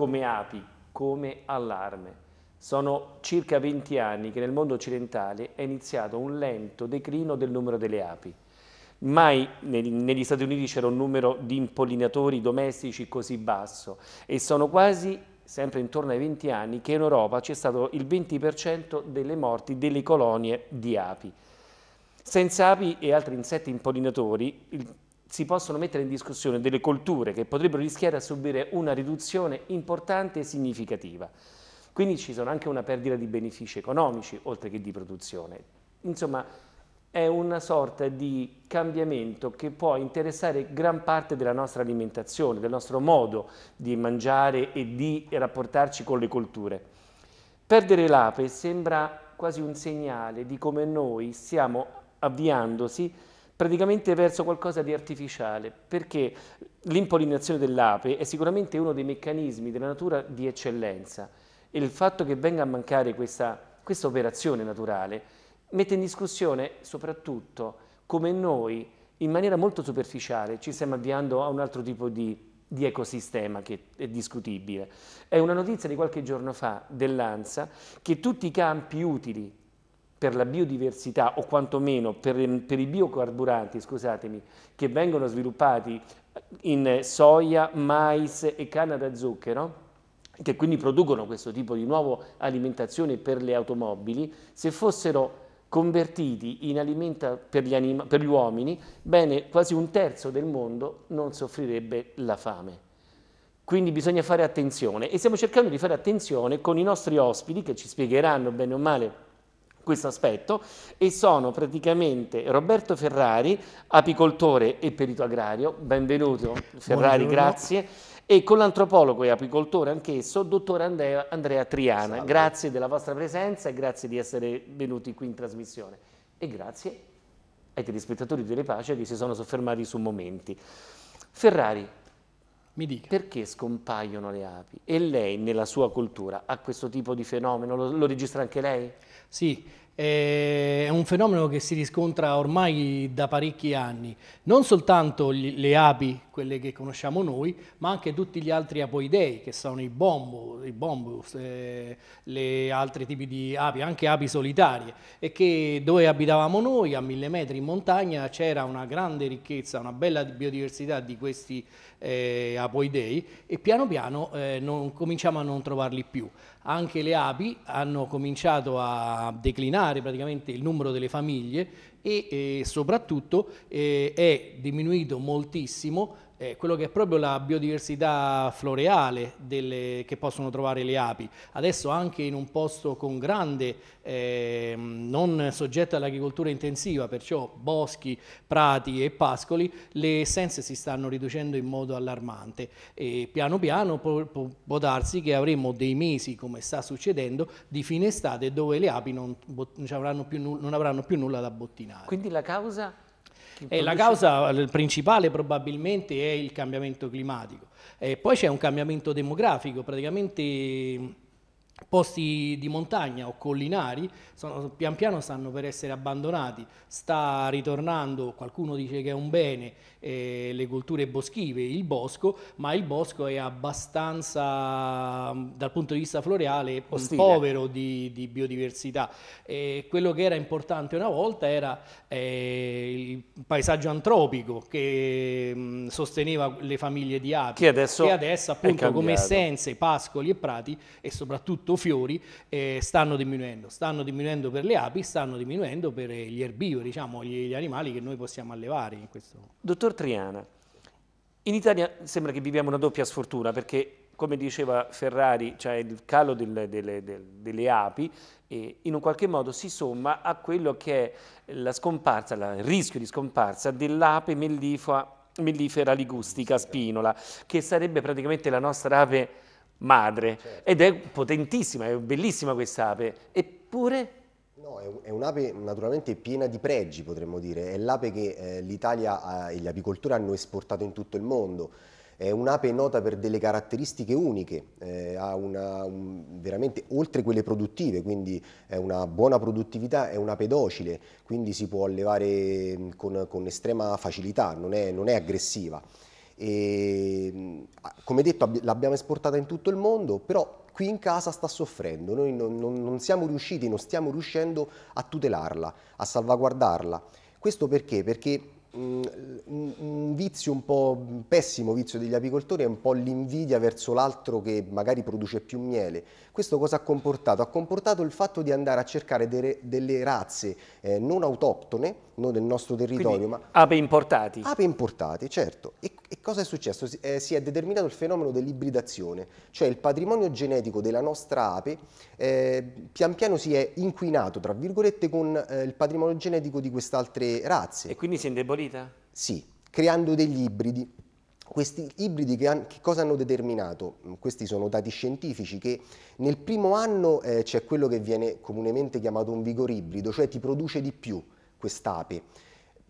come api, come allarme. Sono circa 20 anni che nel mondo occidentale è iniziato un lento declino del numero delle api. Mai negli Stati Uniti c'era un numero di impollinatori domestici così basso e sono quasi sempre intorno ai 20 anni che in Europa c'è stato il 20% delle morti delle colonie di api. Senza api e altri insetti impollinatori il si possono mettere in discussione delle colture che potrebbero rischiare a subire una riduzione importante e significativa. Quindi ci sono anche una perdita di benefici economici, oltre che di produzione. Insomma, è una sorta di cambiamento che può interessare gran parte della nostra alimentazione, del nostro modo di mangiare e di rapportarci con le colture. Perdere l'ape sembra quasi un segnale di come noi stiamo avviandosi praticamente verso qualcosa di artificiale, perché l'impollinazione dell'ape è sicuramente uno dei meccanismi della natura di eccellenza e il fatto che venga a mancare questa, questa operazione naturale mette in discussione soprattutto come noi in maniera molto superficiale ci stiamo avviando a un altro tipo di, di ecosistema che è discutibile. È una notizia di qualche giorno fa dell'ANSA che tutti i campi utili per la biodiversità o quantomeno per, ehm, per i biocarburanti, scusatemi, che vengono sviluppati in soia, mais e canna da zucchero, che quindi producono questo tipo di nuova alimentazione per le automobili, se fossero convertiti in alimenta per gli, per gli, uomini, bene, quasi un terzo del mondo non soffrirebbe la fame. Quindi bisogna fare attenzione e stiamo cercando di fare attenzione con i nostri ospiti che ci spiegheranno bene o male questo aspetto e sono praticamente Roberto Ferrari, apicoltore e perito agrario, benvenuto Ferrari, Buongiorno. grazie, e con l'antropologo e apicoltore anch'esso, dottor Andrea, Andrea Triana. Salve. Grazie della vostra presenza e grazie di essere venuti qui in trasmissione e grazie ai telespettatori di Telepace che si sono soffermati su momenti. Ferrari, mi dica. Perché scompaiono le api? E lei, nella sua cultura, ha questo tipo di fenomeno? Lo, lo registra anche lei? Sì, eh, è un fenomeno che si riscontra ormai da parecchi anni, non soltanto le api, quelle che conosciamo noi, ma anche tutti gli altri apoidei, che sono i bombo, i bombo eh, le altri tipi di api, anche api solitarie, e che dove abitavamo noi, a mille metri in montagna, c'era una grande ricchezza, una bella biodiversità di questi eh, apoidei, e piano piano eh, non, cominciamo a non trovarli più anche le api hanno cominciato a declinare praticamente il numero delle famiglie e eh, soprattutto eh, è diminuito moltissimo eh, quello che è proprio la biodiversità floreale delle, che possono trovare le api. Adesso anche in un posto con grande, eh, non soggetto all'agricoltura intensiva, perciò boschi, prati e pascoli, le essenze si stanno riducendo in modo allarmante e piano piano può, può darsi che avremo dei mesi, come sta succedendo, di fine estate dove le api non, non avranno più nulla da bottinare. Quindi la causa? Produce... la causa principale probabilmente è il cambiamento climatico. E poi c'è un cambiamento demografico, praticamente posti di montagna o collinari sono, pian piano stanno per essere abbandonati, sta ritornando, qualcuno dice che è un bene, eh, le colture boschive, il bosco, ma il bosco è abbastanza dal punto di vista floreale povero di, di biodiversità. Eh, quello che era importante una volta era eh, il paesaggio antropico che mh, sosteneva le famiglie di api, che adesso, che adesso appunto come essenze, Pascoli e Prati e soprattutto soprattutto fiori, eh, stanno diminuendo. Stanno diminuendo per le api, stanno diminuendo per eh, gli erbivori, diciamo, gli, gli animali che noi possiamo allevare in questo Dottor Triana, in Italia sembra che viviamo una doppia sfortuna perché come diceva Ferrari, cioè il calo delle, delle, delle api, in un qualche modo si somma a quello che è la scomparsa, il rischio di scomparsa dell'ape mellifera ligustica spinola, che sarebbe praticamente la nostra ape madre certo. ed è potentissima, è bellissima quest'ape, eppure... No, è un'ape naturalmente piena di pregi, potremmo dire, è l'ape che eh, l'Italia e gli apicoltori hanno esportato in tutto il mondo. È un'ape nota per delle caratteristiche uniche, eh, ha una, un, veramente oltre quelle produttive, quindi è una buona produttività, è un'ape docile, quindi si può allevare mm, con, con estrema facilità, non è, non è aggressiva. E, ehm, come detto l'abbiamo esportata in tutto il mondo, però qui in casa sta soffrendo, noi non, non, siamo riusciti, non stiamo riuscendo a tutelarla, a salvaguardarla. Questo perché? Perché um, un vizio un po' un pessimo vizio degli apicoltori è un po' l'invidia verso l'altro che magari produce più miele. Questo cosa ha comportato? Ha comportato il fatto di andare a cercare delle, delle razze eh, non autoctone non del nostro territorio. Quindi, ma ape importati. Ape importate, certo. E, e, cosa è successo? Si, eh, si, è determinato il fenomeno dell'ibridazione, cioè il patrimonio genetico della nostra ape eh, pian piano si è inquinato, tra virgolette, con eh, il patrimonio genetico di queste altre razze. E quindi si è indebolita? Sì, creando degli ibridi. Questi ibridi che, che, cosa hanno determinato? Mm, questi sono dati scientifici che nel primo anno eh, c'è quello che viene comunemente chiamato un vigore ibrido, cioè ti produce di più, quest'api.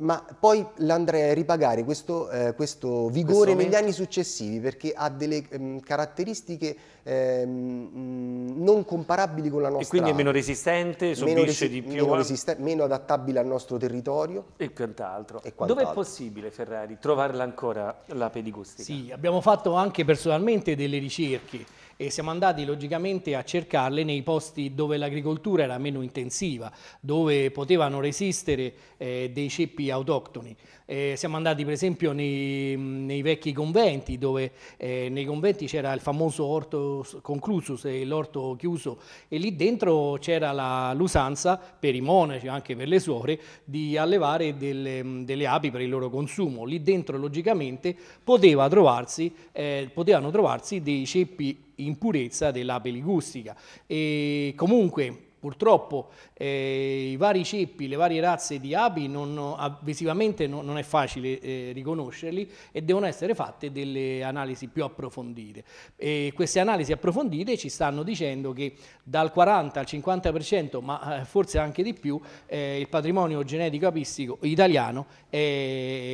Ma poi l'andrei a ripagare questo, eh, questo vigore questo negli anni successivi perché ha delle mh, mm, caratteristiche eh, non comparabili con la nostra. E quindi è meno resistente, subisce resi di più. Meno, a... meno, adattabile al nostro territorio. E quant'altro. Quant Dove è possibile, Ferrari, trovarla ancora la pedigustica? Sì, abbiamo fatto anche personalmente delle ricerche e siamo andati logicamente a cercarle nei posti dove l'agricoltura era meno intensiva, dove potevano resistere eh, dei ceppi autoctoni. Eh, siamo andati per esempio nei, nei vecchi conventi, dove eh, nei conventi c'era il famoso orto conclusus, l'orto chiuso, e lì dentro c'era l'usanza per i monaci, anche per le suore, di allevare delle, delle, api per il loro consumo. Lì dentro logicamente poteva trovarsi, eh, potevano trovarsi dei ceppi impurezza della peligustica. E comunque Purtroppo eh, i vari ceppi, le varie razze di api non, visivamente non, non, è facile eh, riconoscerli e devono essere fatte delle analisi più approfondite. E queste analisi approfondite ci stanno dicendo che dal 40 al 50%, ma eh, forse anche di più, eh, il patrimonio genetico apistico italiano è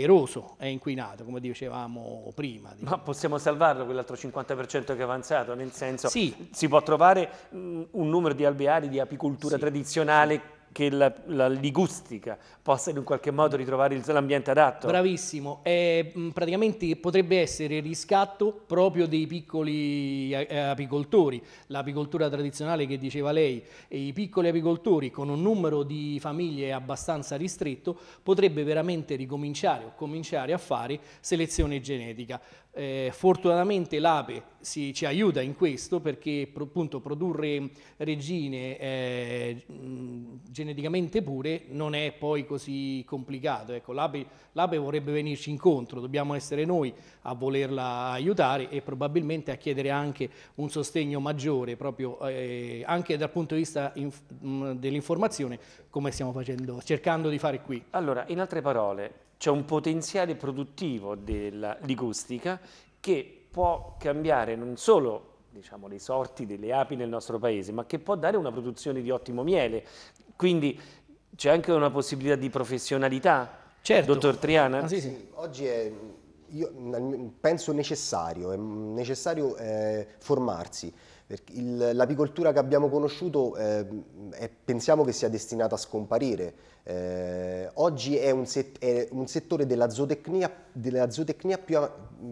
eroso, è inquinato, come dicevamo prima. Diciamo. Ma possiamo salvarlo quell'altro 50% che è avanzato? Nel senso, sì. si può trovare un numero di alveari, di api l'apicoltura sì, tradizionale sì. che la, la, ligustica possa in un qualche modo ritrovare l'ambiente adatto. Bravissimo, eh, praticamente potrebbe essere il riscatto proprio dei piccoli eh, eh, apicoltori, l'apicoltura tradizionale che diceva lei, e i piccoli apicoltori con un numero di famiglie abbastanza ristretto potrebbe veramente ricominciare o cominciare a fare selezione genetica eh, fortunatamente l'APE si, ci aiuta in questo perché pro, appunto, produrre regine eh, geneticamente pure non è poi così complicato. Ecco, L'APE, L'APE vorrebbe venirci incontro, dobbiamo essere noi a volerla aiutare e probabilmente a chiedere anche un sostegno maggiore proprio eh, anche dal punto di vista inf- dell'informazione come stiamo facendo, cercando di fare qui. Allora, in altre parole, c'è un potenziale produttivo della ligustica che può cambiare non solo diciamo, le sorti delle api nel nostro paese, ma che può dare una produzione di ottimo miele. Quindi c'è anche una possibilità di professionalità, certo. dottor Triana? Ah, sì, sì. Oggi è io penso necessario, è necessario eh, formarsi. L'apicoltura che abbiamo conosciuto eh, è, pensiamo che sia destinata a scomparire. Eh, oggi è un, set, è un, settore della zootecnia, della zootecnia più,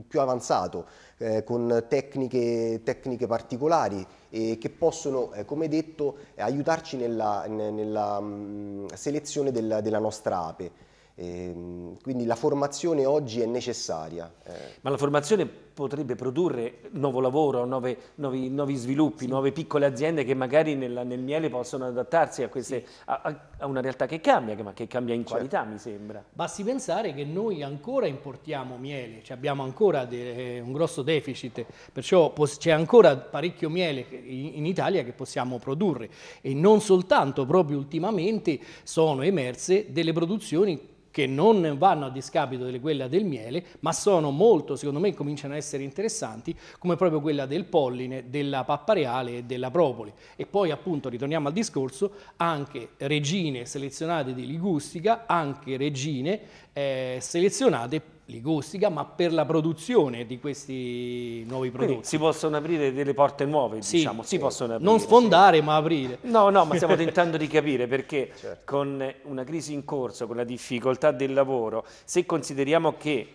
più, avanzato, eh, con tecniche, tecniche particolari che possono, eh, come detto, aiutarci nella, nella mh, selezione della, della nostra ape. E, ehm, quindi la formazione oggi è necessaria. Eh. Ma la formazione potrebbe produrre nuovo lavoro, nuove, nuovi, nuovi, sviluppi, sì. nuove piccole aziende che magari nella, nel miele possono adattarsi a, queste, sì. a, a, una realtà che cambia, ma che cambia in certo. qualità mi sembra. Basti pensare che noi ancora importiamo miele, cioè abbiamo ancora de, eh, un grosso deficit, perciò c'è ancora parecchio miele in, in Italia che possiamo produrre e non soltanto, proprio ultimamente sono emerse delle produzioni che non vanno a discapito delle quella del miele, ma sono molto, secondo me, cominciano a essere interessanti, come proprio quella del polline, della pappa reale e della propoli. E poi appunto, ritorniamo al discorso, anche regine selezionate di ligustica, anche regine eh, selezionate ligustica, ma per la produzione di questi nuovi prodotti. Quindi si possono aprire delle porte nuove, sì, diciamo, sì. possono aprire. Non sfondare, sì. ma aprire. No, no, ma stiamo tentando di capire perché certo. con una crisi in corso, con la difficoltà del lavoro, se consideriamo che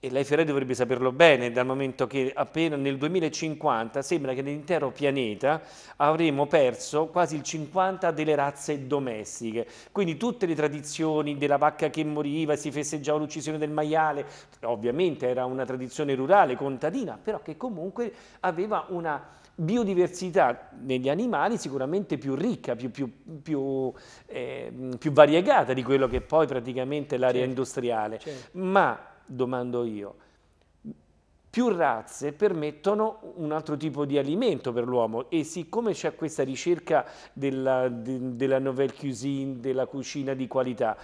e lei Ferrari dovrebbe saperlo bene, dal momento che appena nel 2050 sembra che nell'intero pianeta avremo perso quasi il 50% delle razze domestiche. Quindi tutte le tradizioni della vacca che moriva, si festeggiava l'uccisione del maiale, ovviamente era una tradizione rurale, contadina, però che comunque aveva una biodiversità negli animali sicuramente più ricca, più, più, più, eh, più variegata di quello che poi praticamente l'area certo. industriale. Certo. Ma domando io. Più razze permettono un altro tipo di alimento per l'uomo e siccome c'è questa ricerca della, de, della nouvelle cuisine, della cucina di qualità,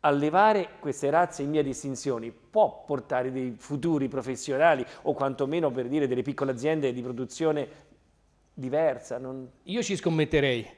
allevare queste razze in via di estinzione può portare dei futuri professionali o quantomeno per dire delle piccole aziende di produzione diversa. Non... Io ci scommetterei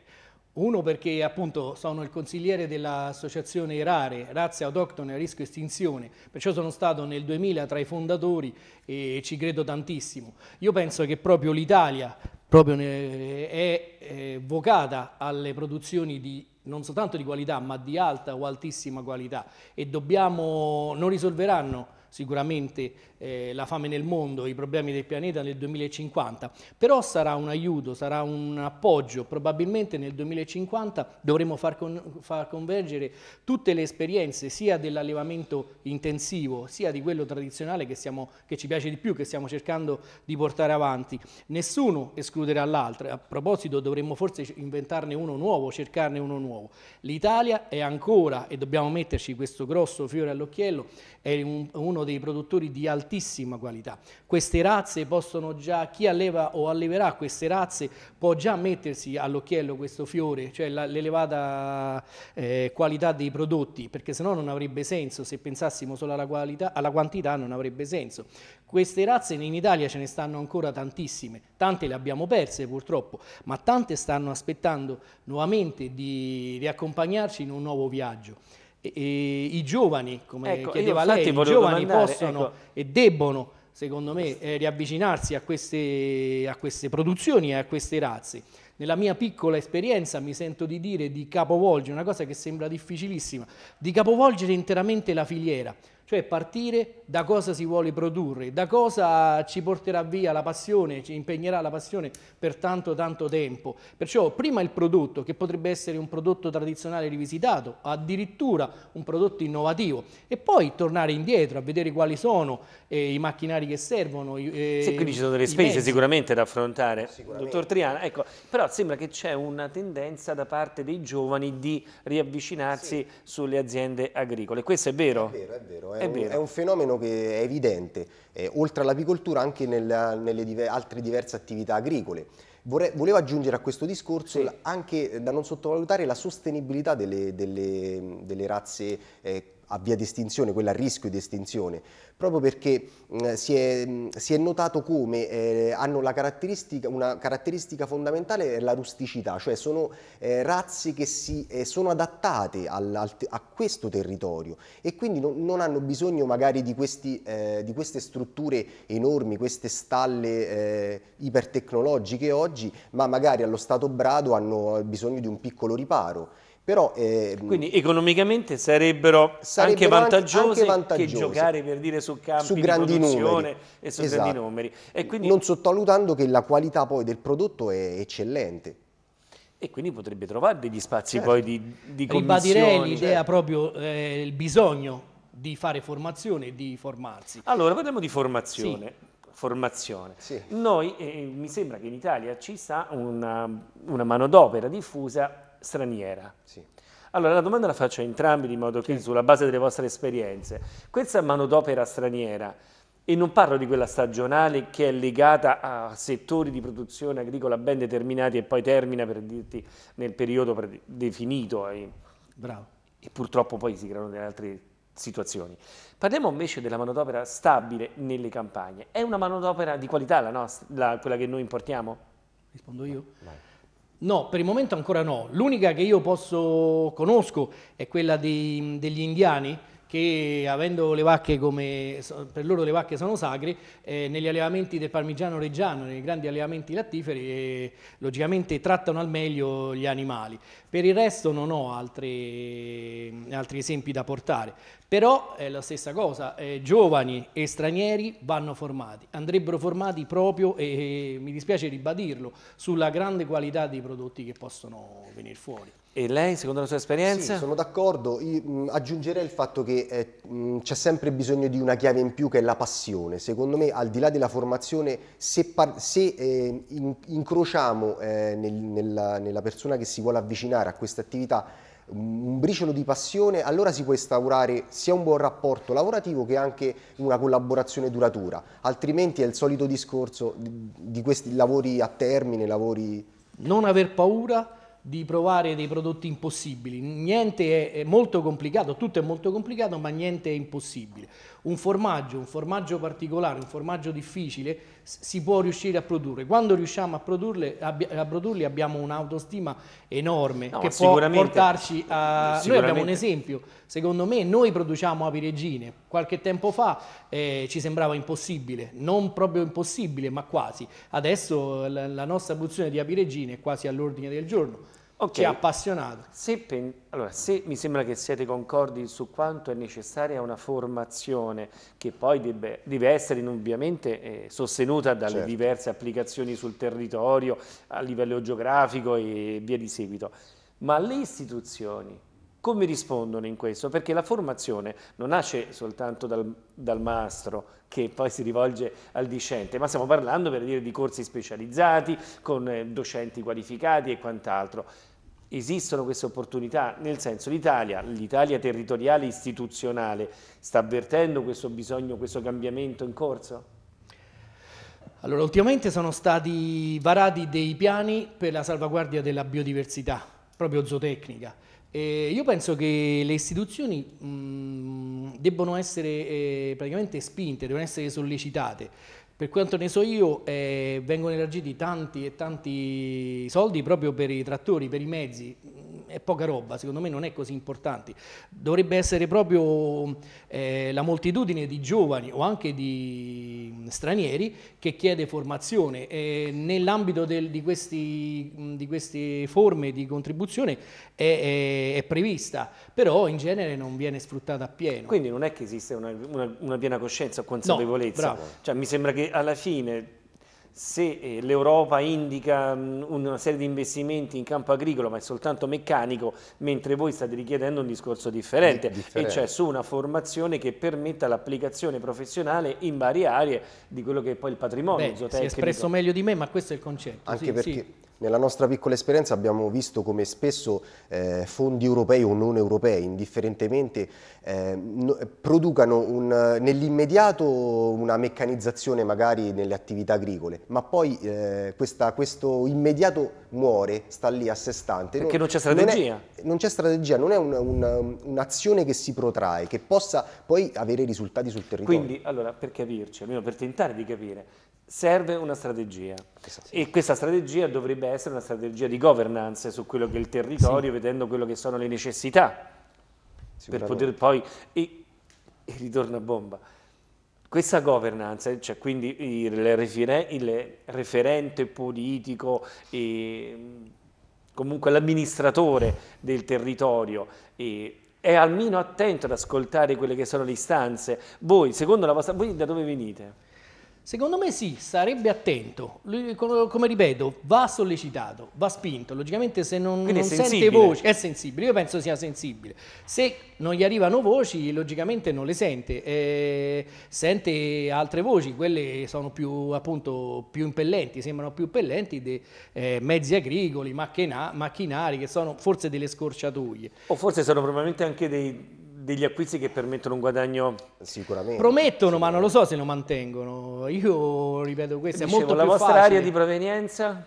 uno perché appunto sono il consigliere dell'associazione RARE, razze autoctone a rischio estinzione, perciò sono stato nel 2000 tra i fondatori e ci credo tantissimo. Io penso che proprio l'Italia proprio è, è vocata alle produzioni di non soltanto di qualità ma di alta o altissima qualità e dobbiamo, non risolveranno sicuramente eh, la fame nel mondo, i problemi del pianeta nel 2050, però sarà un aiuto, sarà un appoggio, probabilmente nel 2050 dovremo far, con, far convergere tutte le esperienze sia dell'allevamento intensivo sia di quello tradizionale che, siamo, che ci piace di più, che stiamo cercando di portare avanti. Nessuno escluderà l'altro, a proposito dovremmo forse inventarne uno nuovo, cercarne uno nuovo. L'Italia è ancora, e dobbiamo metterci questo grosso fiore all'occhiello, è un, uno dei produttori di altissimo altissima qualità. Queste razze possono già, chi alleva o alleverà queste razze può già mettersi all'occhiello questo fiore, cioè l'elevata eh, qualità dei prodotti, perché se no non avrebbe senso, se pensassimo solo alla, qualità, alla quantità non avrebbe senso. Queste razze in Italia ce ne stanno ancora tantissime, tante le abbiamo perse purtroppo, ma tante stanno aspettando nuovamente di, riaccompagnarci in un nuovo viaggio e, i giovani, come ecco, chiedeva lei, i giovani possono ecco. e debbono, secondo me, eh, riavvicinarsi a queste, a queste produzioni e a queste razze. Nella mia piccola esperienza mi sento di dire di capovolgere, una cosa che sembra difficilissima, di capovolgere interamente la filiera cioè partire da cosa si vuole produrre, da cosa ci porterà via la passione, ci impegnerà la passione per tanto tanto tempo. Perciò prima il prodotto, che potrebbe essere un prodotto tradizionale rivisitato, addirittura un prodotto innovativo, e poi tornare indietro a vedere quali sono eh, i macchinari che servono. Eh, sì, quindi ci sono delle spese mezzi. sicuramente da affrontare, sicuramente. dottor Triana. Ecco, però sembra che c'è una tendenza da parte dei giovani di riavvicinarsi sì. sulle aziende agricole. Questo è vero? È vero, è vero. È eh è, un, è un, fenomeno che è evidente, eh, oltre all'apicoltura anche nella, nelle dive, altre diverse attività agricole. Vorrei, volevo aggiungere a questo discorso sì. anche da non sottovalutare la sostenibilità delle, delle, delle razze eh, a via di estinzione, quella a rischio di estinzione, proprio perché mh, si, è, si, è, notato come eh, hanno caratteristica, una caratteristica fondamentale è la rusticità, cioè sono eh, razze che si, eh, sono adattate al, al, a questo territorio e quindi non, non hanno bisogno magari di, questi, eh, di, queste strutture enormi, queste stalle eh, ipertecnologiche oggi, ma magari allo stato brado hanno eh, bisogno di un piccolo riparo. Però, ehm, Quindi economicamente sarebbero, sarebbero anche, vantaggiose anche, vantaggiosi che giocare per dire su campi su grandi numeri. e su esatto. grandi numeri. Quindi, non sottovalutando che la qualità poi del prodotto è eccellente e quindi potrebbe trovare degli spazi certo. poi di, di Ribadirei cioè l'idea certo. proprio, eh, il bisogno di fare formazione e di formarsi. Allora, parliamo di formazione. Sì. Formazione. Sì. Noi, eh, mi sembra che in Italia ci sta una, una manodopera diffusa straniera. Sì. Allora la domanda la faccio a entrambi di modo che sì. sulla base delle vostre esperienze, questa manodopera straniera, e non parlo di quella stagionale che è legata a settori di produzione agricola ben determinati e poi termina per dirti nel periodo definito e, eh, e purtroppo poi si creano delle altre situazioni. Parliamo invece della manodopera stabile nelle campagne. È una manodopera di qualità la nostra, la, quella che noi importiamo? Rispondo io. Vai. No, per il momento ancora no. L'unica che io posso conosco è quella dei, degli indiani, che avendo le vacche come, per loro le vacche sono sacre, eh, negli allevamenti del parmigiano reggiano, nei grandi allevamenti lattiferi, eh, logicamente trattano al meglio gli animali. Per il resto non ho altri, eh, altri esempi da portare, però è la stessa cosa, eh, giovani e stranieri vanno formati, andrebbero formati proprio, e mi dispiace ribadirlo, sulla grande qualità dei prodotti che possono venire fuori. E lei, secondo la sua esperienza? Sì, sono d'accordo. Aggiungerei il fatto che eh, c'è sempre bisogno di una chiave in più che è la passione. Secondo me, al di là della formazione, se, se eh, in incrociamo eh, nel, nella, nella persona che si vuole avvicinare a questa attività un briciolo di passione, allora si può instaurare sia un buon rapporto lavorativo che anche una collaborazione duratura. Altrimenti è il solito discorso di, di questi lavori a termine, lavori... Non aver paura di provare dei prodotti impossibili. Niente è, è molto complicato, tutto è molto complicato, ma niente è impossibile un formaggio, un formaggio particolare, un formaggio difficile, si può riuscire a produrre. Quando riusciamo a, produrle, a produrli abbiamo un'autostima enorme no, che può portarci a... Noi abbiamo un esempio, secondo me noi produciamo api regine, qualche tempo fa eh, ci sembrava impossibile, non proprio impossibile ma quasi, adesso la, la nostra produzione di api regine è quasi all'ordine del giorno okay. ci ha appassionato. Se, allora, se mi sembra che siete concordi su quanto è necessaria una formazione che poi debbe, deve essere indubbiamente eh, sostenuta dalle certo. diverse applicazioni sul territorio, a livello geografico e via di seguito, ma le istituzioni come rispondono in questo? Perché la formazione non nasce soltanto dal, dal maestro che poi si rivolge al discente, ma stiamo parlando per dire di corsi specializzati con eh, docenti qualificati e quant'altro. Esistono queste opportunità, nel senso l'Italia, l'Italia territoriale istituzionale, sta avvertendo questo bisogno, questo cambiamento in corso? Allora, ultimamente sono stati varati dei piani per la salvaguardia della biodiversità, proprio zootecnica. Eh, io penso che le istituzioni mh, mm, debbano essere eh, praticamente spinte, devono essere sollecitate. Per quanto ne so io, eh, vengono elargiti tanti e tanti soldi proprio per i trattori, per i mezzi. Mm, è poca roba, secondo me non è così importante. Dovrebbe essere proprio eh, la moltitudine di giovani o anche di stranieri che chiede formazione. E nell'ambito del, di, questi, di, queste forme di contribuzione è, è, è, prevista, però in genere non viene sfruttata appieno. Quindi non è che esiste una, una, una piena coscienza o consapevolezza. No, cioè, mi sembra che alla fine se eh, l'Europa indica una serie di investimenti in campo agricolo ma è soltanto meccanico, mentre voi state richiedendo un discorso differente, differente. e cioè su una formazione che permetta l'applicazione professionale in varie aree di quello che è poi il patrimonio Beh, zootecnico. Si è espresso meglio di me, ma questo è il concetto. Anche sì, perché sì. Nella nostra piccola esperienza abbiamo visto come spesso eh, fondi europei o non europei, indifferentemente, eh, no, producano nell'immediato una meccanizzazione magari nelle attività agricole, ma poi eh, questa, questo immediato muore, sta lì a sé stante. Perché non, non c'è strategia. Non, c'è strategia, non è un'azione un, un che si protrae, che possa poi avere risultati sul territorio. Quindi, allora, per capirci, almeno per tentare di capire, serve una strategia esatto. e questa strategia dovrebbe essere una strategia di governance su quello che è il territorio, sì. vedendo quello che sono le necessità per poter poi... E, e ritorno a bomba. Questa governance, cioè quindi il, referen il referente politico mm, comunque l'amministratore del territorio è almeno attento ad ascoltare quelle che sono le istanze. Voi, secondo la vostra, voi da dove venite? Secondo me sì, sarebbe attento, come ripeto, va sollecitato, va spinto, logicamente se non, non sente voci, è sensibile, io penso sia sensibile, se non gli arrivano voci logicamente non le sente, eh, sente altre voci, quelle sono più, appunto, più impellenti, sembrano più impellenti dei eh, mezzi agricoli, macchina, macchinari che sono forse delle scorciatoie. O forse sono probabilmente anche dei degli acquisti che permettono un guadagno sicuramente promettono sicuramente. ma non lo so se lo mantengono io ripeto questo dicevo, è molto la più vostra facile. area di provenienza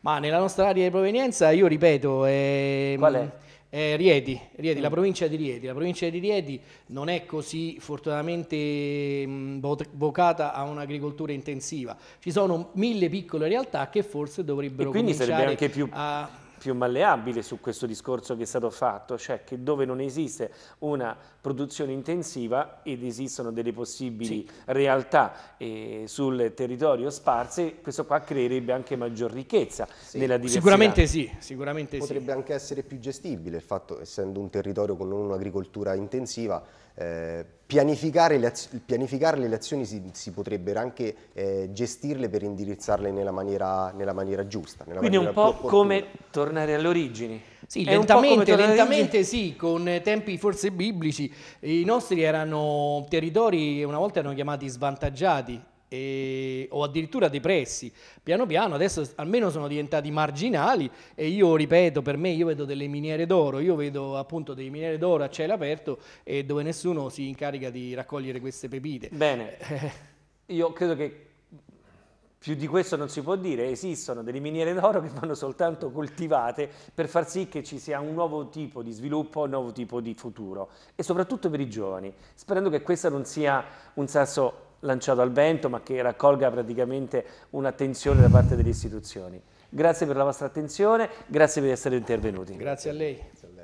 ma nella nostra area di provenienza io ripeto è, mm, qual è? è Rieti, Rieti mm. la provincia di Rieti la provincia di Rieti non è così fortunatamente mm, vocata a un'agricoltura intensiva ci sono mille piccole realtà che forse dovrebbero e quindi sarebbe anche più a più malleabile su questo discorso che è stato fatto, cioè che dove non esiste una produzione intensiva ed esistono delle possibili sì. realtà eh, sul territorio sparse, questo qua creerebbe anche maggior ricchezza sì. nella diversità. Sicuramente sì, sicuramente Potrebbe sì. anche essere più gestibile il fatto, essendo un territorio con un'agricoltura intensiva, eh, pianificare, le pianificarle le azioni si, si potrebbero anche eh, gestirle per indirizzarle nella maniera, nella maniera giusta. Nella Quindi maniera un po' come tornare alle origini. Sì, lentamente, lentamente sì, con tempi forse biblici. I nostri erano territori, una volta erano chiamati svantaggiati, e, o addirittura depressi. Piano piano adesso almeno sono diventati marginali e io ripeto, per me io vedo delle miniere d'oro, io vedo appunto delle miniere d'oro a cielo aperto e dove nessuno si incarica di raccogliere queste pepite. Bene, io credo che più di questo non si può dire, esistono delle miniere d'oro che vanno soltanto coltivate per far sì che ci sia un nuovo tipo di sviluppo, un nuovo tipo di futuro e soprattutto per i giovani, sperando che questo non sia un sasso lanciato al vento ma che raccolga praticamente un'attenzione da parte delle istituzioni. Grazie per la vostra attenzione, grazie per essere intervenuti. Grazie a lei.